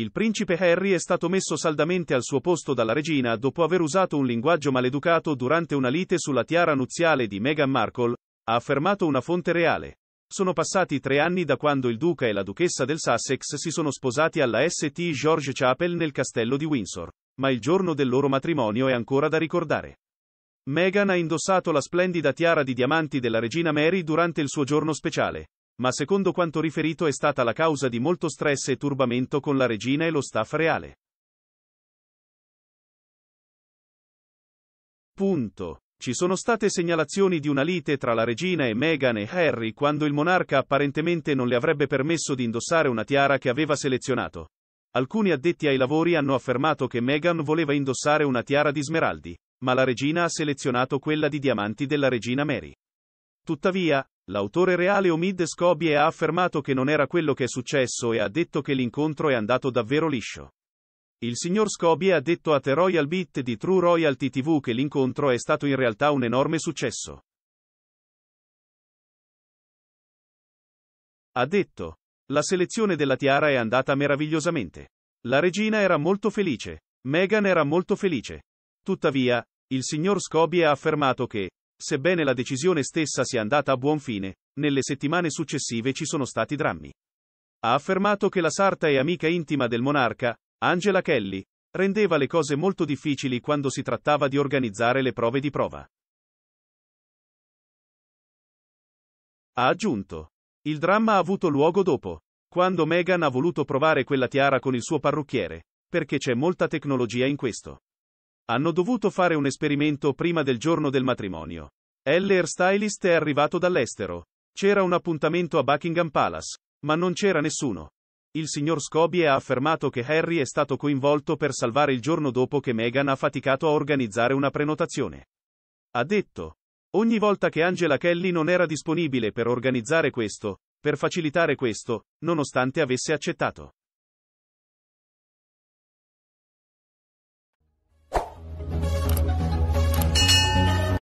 Il principe Harry è stato messo saldamente al suo posto dalla regina dopo aver usato un linguaggio maleducato durante una lite sulla tiara nuziale di Meghan Markle, ha affermato una fonte reale. Sono passati tre anni da quando il duca e la duchessa del Sussex si sono sposati alla St. George Chapel nel castello di Windsor, ma il giorno del loro matrimonio è ancora da ricordare. Meghan ha indossato la splendida tiara di diamanti della regina Mary durante il suo giorno speciale, ma secondo quanto riferito è stata la causa di molto stress e turbamento con la regina e lo staff reale. Punto. Ci sono state segnalazioni di una lite tra la regina e Meghan e Harry quando il monarca apparentemente non le avrebbe permesso di indossare una tiara che aveva selezionato. Alcuni addetti ai lavori hanno affermato che Meghan voleva indossare una tiara di smeraldi, ma la regina ha selezionato quella di diamanti della regina Mary. Tuttavia, L'autore reale Omid Scobie ha affermato che non era quello che è successo e ha detto che l'incontro è andato davvero liscio. Il signor Scobie ha detto a The Royal Beat di True Royalty TV che l'incontro è stato in realtà un enorme successo. Ha detto. La selezione della tiara è andata meravigliosamente. La regina era molto felice. Meghan era molto felice. Tuttavia, il signor Scobie ha affermato che, Sebbene la decisione stessa sia andata a buon fine, nelle settimane successive ci sono stati drammi. Ha affermato che la sarta e amica intima del monarca, Angela Kelly, rendeva le cose molto difficili quando si trattava di organizzare le prove di prova. Ha aggiunto. Il dramma ha avuto luogo dopo, quando Meghan ha voluto provare quella tiara con il suo parrucchiere, perché c'è molta tecnologia in questo. Hanno dovuto fare un esperimento prima del giorno del matrimonio. L. Stylist è arrivato dall'estero. C'era un appuntamento a Buckingham Palace, ma non c'era nessuno. Il signor Scobie ha affermato che Harry è stato coinvolto per salvare il giorno dopo che Meghan ha faticato a organizzare una prenotazione. Ha detto. Ogni volta che Angela Kelly non era disponibile per organizzare questo, per facilitare questo, nonostante avesse accettato.